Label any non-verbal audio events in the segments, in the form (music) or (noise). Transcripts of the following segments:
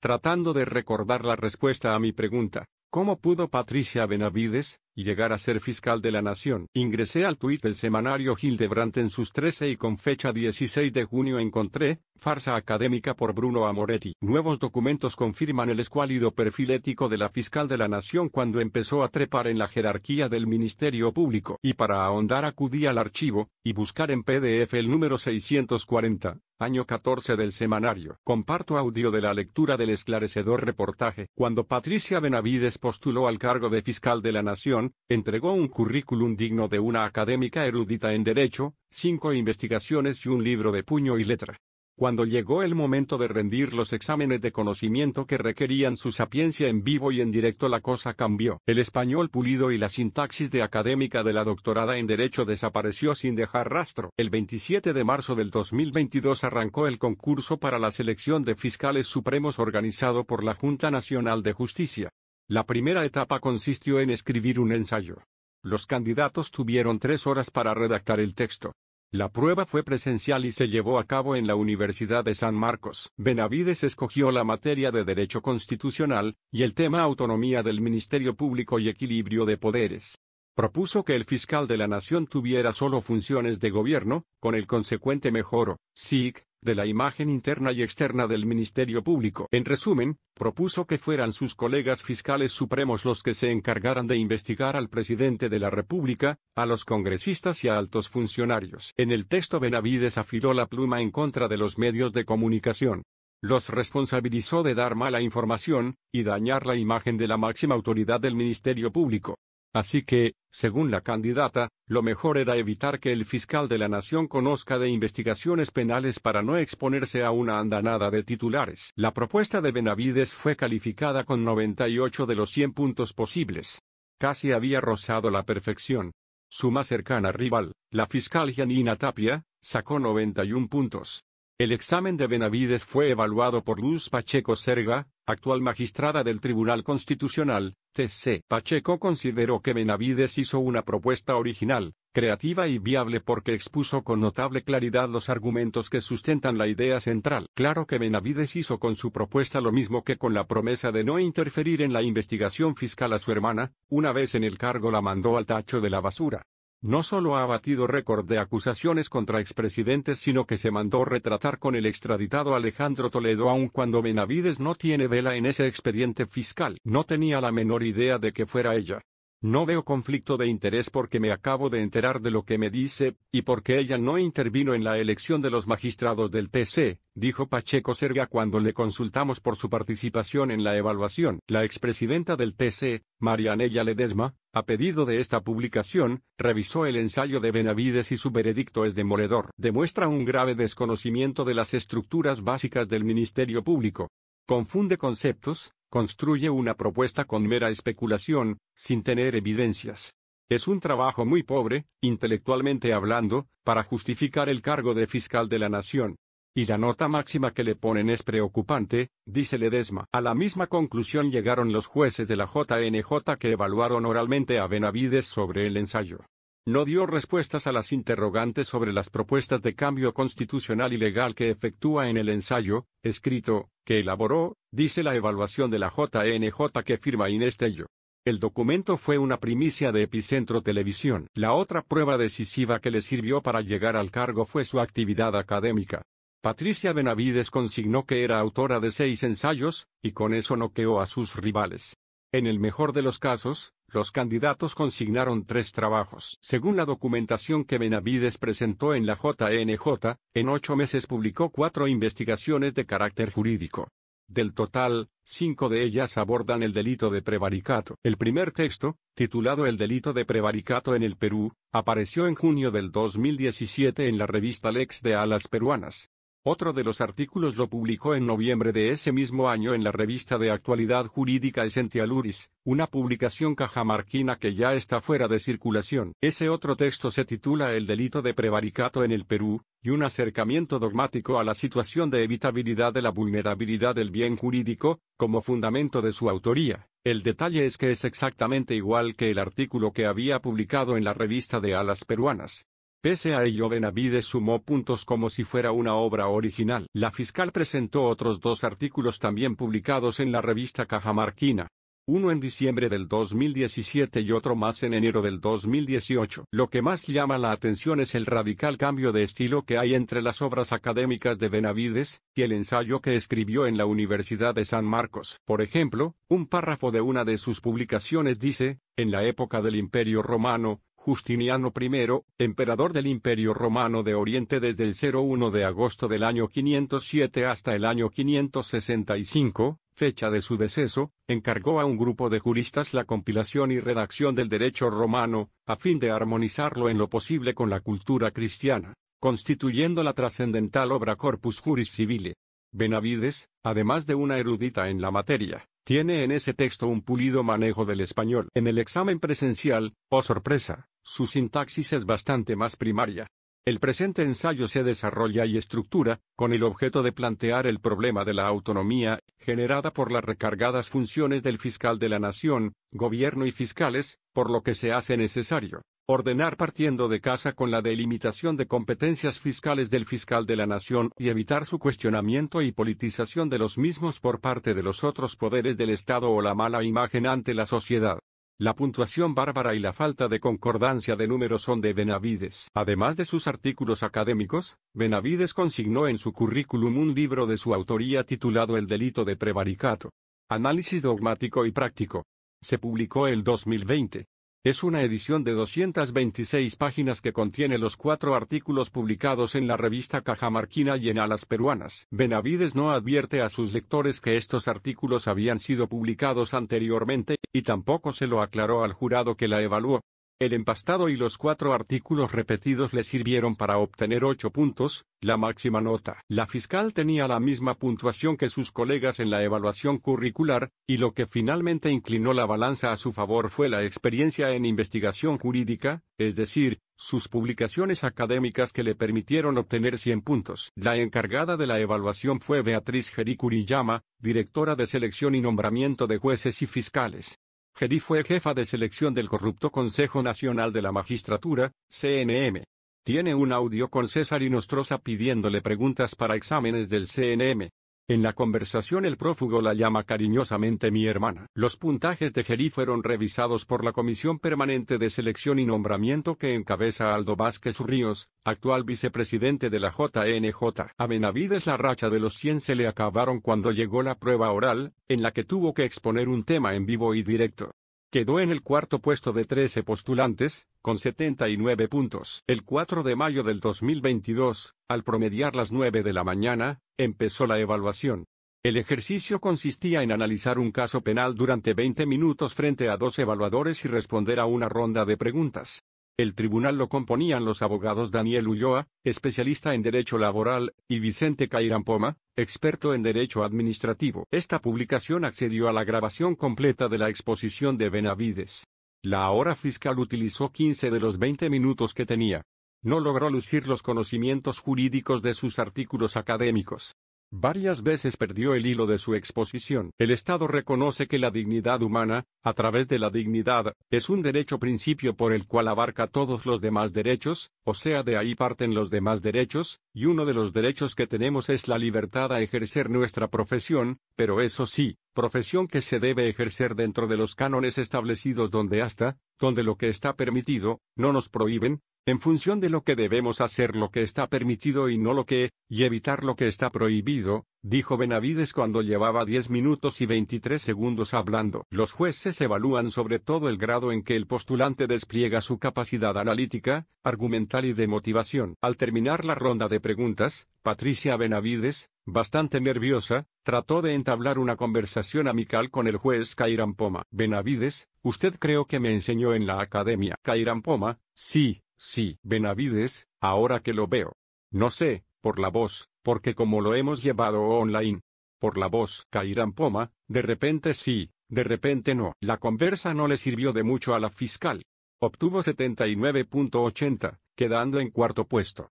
tratando de recordar la respuesta a mi pregunta. ¿Cómo pudo Patricia Benavides llegar a ser fiscal de la nación? Ingresé al tuit del semanario Gildebrandt en sus 13 y con fecha 16 de junio encontré, farsa académica por Bruno Amoretti. Nuevos documentos confirman el escuálido perfil ético de la fiscal de la nación cuando empezó a trepar en la jerarquía del Ministerio Público. Y para ahondar acudí al archivo, y buscar en PDF el número 640, año 14 del semanario. Comparto audio de la lectura del esclarecedor reportaje. Cuando Patricia Benavides postuló al cargo de fiscal de la Nación, entregó un currículum digno de una académica erudita en Derecho, cinco investigaciones y un libro de puño y letra. Cuando llegó el momento de rendir los exámenes de conocimiento que requerían su sapiencia en vivo y en directo la cosa cambió. El español pulido y la sintaxis de académica de la doctorada en Derecho desapareció sin dejar rastro. El 27 de marzo del 2022 arrancó el concurso para la selección de fiscales supremos organizado por la Junta Nacional de Justicia. La primera etapa consistió en escribir un ensayo. Los candidatos tuvieron tres horas para redactar el texto. La prueba fue presencial y se llevó a cabo en la Universidad de San Marcos. Benavides escogió la materia de Derecho Constitucional, y el tema Autonomía del Ministerio Público y Equilibrio de Poderes. Propuso que el fiscal de la Nación tuviera solo funciones de gobierno, con el consecuente mejoro, Sig de la imagen interna y externa del Ministerio Público. En resumen, propuso que fueran sus colegas fiscales supremos los que se encargaran de investigar al presidente de la República, a los congresistas y a altos funcionarios. En el texto Benavides afiló la pluma en contra de los medios de comunicación. Los responsabilizó de dar mala información, y dañar la imagen de la máxima autoridad del Ministerio Público. Así que, según la candidata, lo mejor era evitar que el fiscal de la nación conozca de investigaciones penales para no exponerse a una andanada de titulares. La propuesta de Benavides fue calificada con 98 de los 100 puntos posibles. Casi había rozado la perfección. Su más cercana rival, la fiscal Janina Tapia, sacó 91 puntos. El examen de Benavides fue evaluado por Luz Pacheco Serga, actual magistrada del Tribunal Constitucional, T.C. Pacheco consideró que Benavides hizo una propuesta original, creativa y viable porque expuso con notable claridad los argumentos que sustentan la idea central. Claro que Benavides hizo con su propuesta lo mismo que con la promesa de no interferir en la investigación fiscal a su hermana, una vez en el cargo la mandó al tacho de la basura. No solo ha batido récord de acusaciones contra expresidentes, sino que se mandó retratar con el extraditado Alejandro Toledo, aun cuando Benavides no tiene vela en ese expediente fiscal. No tenía la menor idea de que fuera ella. No veo conflicto de interés porque me acabo de enterar de lo que me dice, y porque ella no intervino en la elección de los magistrados del TC, dijo Pacheco Serga cuando le consultamos por su participación en la evaluación. La expresidenta del TC, Marianella Ledesma, a pedido de esta publicación, revisó el ensayo de Benavides y su veredicto es demoledor. Demuestra un grave desconocimiento de las estructuras básicas del Ministerio Público. Confunde conceptos, construye una propuesta con mera especulación, sin tener evidencias. Es un trabajo muy pobre, intelectualmente hablando, para justificar el cargo de fiscal de la nación. Y la nota máxima que le ponen es preocupante, dice Ledesma. A la misma conclusión llegaron los jueces de la JNJ que evaluaron oralmente a Benavides sobre el ensayo no dio respuestas a las interrogantes sobre las propuestas de cambio constitucional y legal que efectúa en el ensayo, escrito, que elaboró, dice la evaluación de la JNJ que firma Inestello. El documento fue una primicia de Epicentro Televisión. La otra prueba decisiva que le sirvió para llegar al cargo fue su actividad académica. Patricia Benavides consignó que era autora de seis ensayos, y con eso noqueó a sus rivales. En el mejor de los casos, los candidatos consignaron tres trabajos. Según la documentación que Benavides presentó en la JNJ, en ocho meses publicó cuatro investigaciones de carácter jurídico. Del total, cinco de ellas abordan el delito de prevaricato. El primer texto, titulado El delito de prevaricato en el Perú, apareció en junio del 2017 en la revista Lex de Alas Peruanas. Otro de los artículos lo publicó en noviembre de ese mismo año en la revista de actualidad jurídica URIS, una publicación cajamarquina que ya está fuera de circulación. Ese otro texto se titula El delito de prevaricato en el Perú, y un acercamiento dogmático a la situación de evitabilidad de la vulnerabilidad del bien jurídico, como fundamento de su autoría. El detalle es que es exactamente igual que el artículo que había publicado en la revista de Alas Peruanas. Pese a ello Benavides sumó puntos como si fuera una obra original. La fiscal presentó otros dos artículos también publicados en la revista Cajamarquina. Uno en diciembre del 2017 y otro más en enero del 2018. Lo que más llama la atención es el radical cambio de estilo que hay entre las obras académicas de Benavides y el ensayo que escribió en la Universidad de San Marcos. Por ejemplo, un párrafo de una de sus publicaciones dice, en la época del Imperio Romano, Justiniano I, emperador del Imperio Romano de Oriente desde el 01 de agosto del año 507 hasta el año 565, fecha de su deceso, encargó a un grupo de juristas la compilación y redacción del derecho romano, a fin de armonizarlo en lo posible con la cultura cristiana, constituyendo la trascendental obra Corpus Juris Civile. Benavides, además de una erudita en la materia, tiene en ese texto un pulido manejo del español. En el examen presencial, o oh sorpresa, su sintaxis es bastante más primaria. El presente ensayo se desarrolla y estructura, con el objeto de plantear el problema de la autonomía, generada por las recargadas funciones del fiscal de la nación, gobierno y fiscales, por lo que se hace necesario, ordenar partiendo de casa con la delimitación de competencias fiscales del fiscal de la nación y evitar su cuestionamiento y politización de los mismos por parte de los otros poderes del Estado o la mala imagen ante la sociedad. La puntuación bárbara y la falta de concordancia de números son de Benavides. Además de sus artículos académicos, Benavides consignó en su currículum un libro de su autoría titulado El delito de prevaricato. Análisis dogmático y práctico. Se publicó el 2020. Es una edición de 226 páginas que contiene los cuatro artículos publicados en la revista Cajamarquina y en Alas Peruanas. Benavides no advierte a sus lectores que estos artículos habían sido publicados anteriormente, y tampoco se lo aclaró al jurado que la evaluó. El empastado y los cuatro artículos repetidos le sirvieron para obtener ocho puntos, la máxima nota. La fiscal tenía la misma puntuación que sus colegas en la evaluación curricular, y lo que finalmente inclinó la balanza a su favor fue la experiencia en investigación jurídica, es decir, sus publicaciones académicas que le permitieron obtener 100 puntos. La encargada de la evaluación fue Beatriz Jericuriyama, directora de selección y nombramiento de jueces y fiscales. Geri fue jefa de selección del corrupto Consejo Nacional de la Magistratura, CNM. Tiene un audio con César y Nostrosa pidiéndole preguntas para exámenes del CNM. En la conversación el prófugo la llama cariñosamente mi hermana. Los puntajes de Jerí fueron revisados por la Comisión Permanente de Selección y Nombramiento que encabeza Aldo Vázquez Ríos, actual vicepresidente de la JNJ. A Benavides la racha de los 100 se le acabaron cuando llegó la prueba oral, en la que tuvo que exponer un tema en vivo y directo. Quedó en el cuarto puesto de 13 postulantes, con 79 puntos. El 4 de mayo del 2022, al promediar las 9 de la mañana, empezó la evaluación. El ejercicio consistía en analizar un caso penal durante 20 minutos frente a dos evaluadores y responder a una ronda de preguntas. El tribunal lo componían los abogados Daniel Ulloa, especialista en derecho laboral, y Vicente Cairán Poma, experto en derecho administrativo. Esta publicación accedió a la grabación completa de la exposición de Benavides. La hora fiscal utilizó 15 de los 20 minutos que tenía. No logró lucir los conocimientos jurídicos de sus artículos académicos. Varias veces perdió el hilo de su exposición. El Estado reconoce que la dignidad humana, a través de la dignidad, es un derecho principio por el cual abarca todos los demás derechos, o sea, de ahí parten los demás derechos, y uno de los derechos que tenemos es la libertad a ejercer nuestra profesión, pero eso sí, profesión que se debe ejercer dentro de los cánones establecidos donde hasta, donde lo que está permitido, no nos prohíben, en función de lo que debemos hacer lo que está permitido y no lo que, y evitar lo que está prohibido, dijo Benavides cuando llevaba 10 minutos y 23 segundos hablando. Los jueces evalúan sobre todo el grado en que el postulante despliega su capacidad analítica, argumental y de motivación. Al terminar la ronda de preguntas, Patricia Benavides, bastante nerviosa, trató de entablar una conversación amical con el juez Cairán Poma. Benavides, usted creo que me enseñó en la academia. cairán Poma, sí, Sí, Benavides, ahora que lo veo. No sé, por la voz, porque como lo hemos llevado online. Por la voz, Cairán Poma, de repente sí, de repente no. La conversa no le sirvió de mucho a la fiscal. Obtuvo 79.80, quedando en cuarto puesto.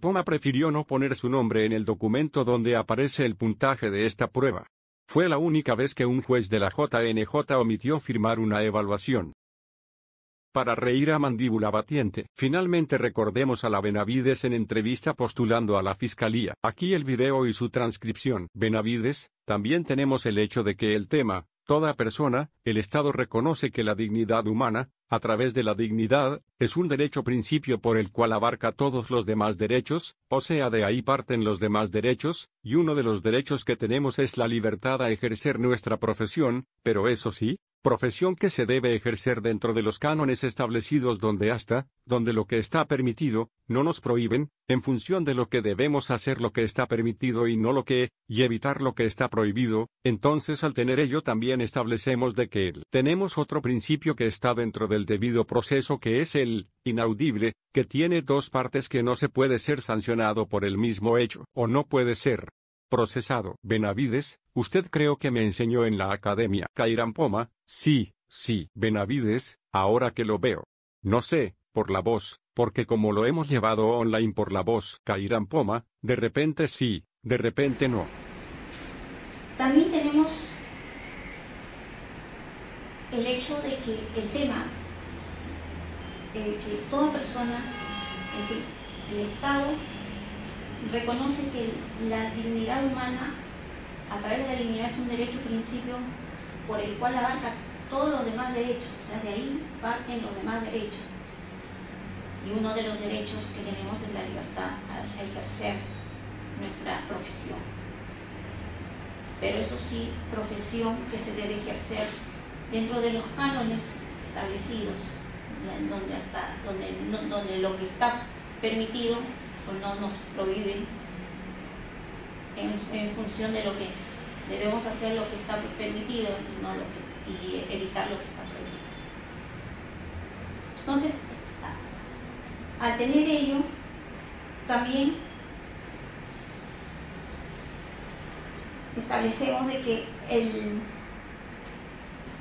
Poma prefirió no poner su nombre en el documento donde aparece el puntaje de esta prueba. Fue la única vez que un juez de la JNJ omitió firmar una evaluación para reír a mandíbula batiente. Finalmente recordemos a la Benavides en entrevista postulando a la fiscalía. Aquí el video y su transcripción. Benavides, también tenemos el hecho de que el tema, toda persona, el Estado reconoce que la dignidad humana, a través de la dignidad, es un derecho principio por el cual abarca todos los demás derechos, o sea, de ahí parten los demás derechos, y uno de los derechos que tenemos es la libertad a ejercer nuestra profesión, pero eso sí, profesión que se debe ejercer dentro de los cánones establecidos donde hasta, donde lo que está permitido, no nos prohíben, en función de lo que debemos hacer lo que está permitido y no lo que, y evitar lo que está prohibido, entonces al tener ello también establecemos de que el. Tenemos otro principio que está dentro del debido proceso que es el, inaudible, que tiene dos partes que no se puede ser sancionado por el mismo hecho, o no puede ser procesado. Benavides, Usted creo que me enseñó en la academia. Cairán Poma, sí, sí. Benavides, ahora que lo veo. No sé, por la voz, porque como lo hemos llevado online por la voz. Cairán Poma, de repente sí, de repente no. También tenemos el hecho de que el tema, el que toda persona, el Estado, reconoce que la dignidad humana a través de la dignidad es un derecho principio por el cual abarca todos los demás derechos, o sea, de ahí parten los demás derechos. Y uno de los derechos que tenemos es la libertad a ejercer nuestra profesión. Pero eso sí, profesión que se debe ejercer dentro de los cánones establecidos, donde, donde, donde lo que está permitido o no nos prohíbe este, en, función de lo que debemos hacer lo que está permitido y, no lo que, evitar lo que está prohibido. Entonces, al tener ello, también establecemos de que el,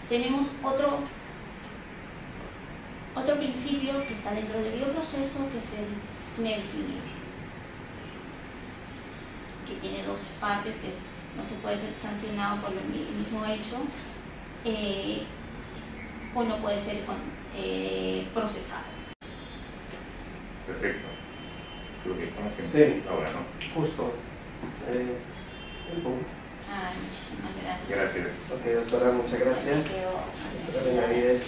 tenemos otro, otro principio que está dentro del bioproceso, que es el neurocine que tiene dos partes, que es, no se puede ser sancionado por el mismo hecho eh, o no puede ser eh, procesado. Perfecto. Lo que estamos haciendo sí. ahora, ¿no? Justo. Eh, Ay, muchísimas gracias. Gracias. Ok, doctora, muchas gracias. Oh, doctora eso,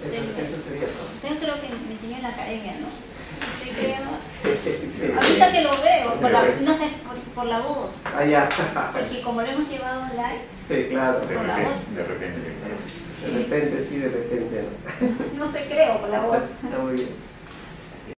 sería todo. Usted creo que me enseñó en la academia, ¿no? (laughs) Sí, creo. Ahorita que lo veo, no sé, por la voz. Ah, ya. Porque como lo hemos llevado online. Sí, claro. De repente, De repente. sí, de repente. No, no se creo por la voz. Está muy bien.